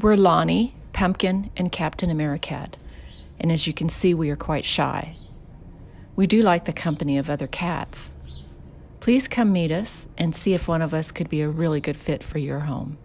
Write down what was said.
We're Lonnie, Pumpkin, and Captain Americat, and as you can see, we are quite shy. We do like the company of other cats. Please come meet us and see if one of us could be a really good fit for your home.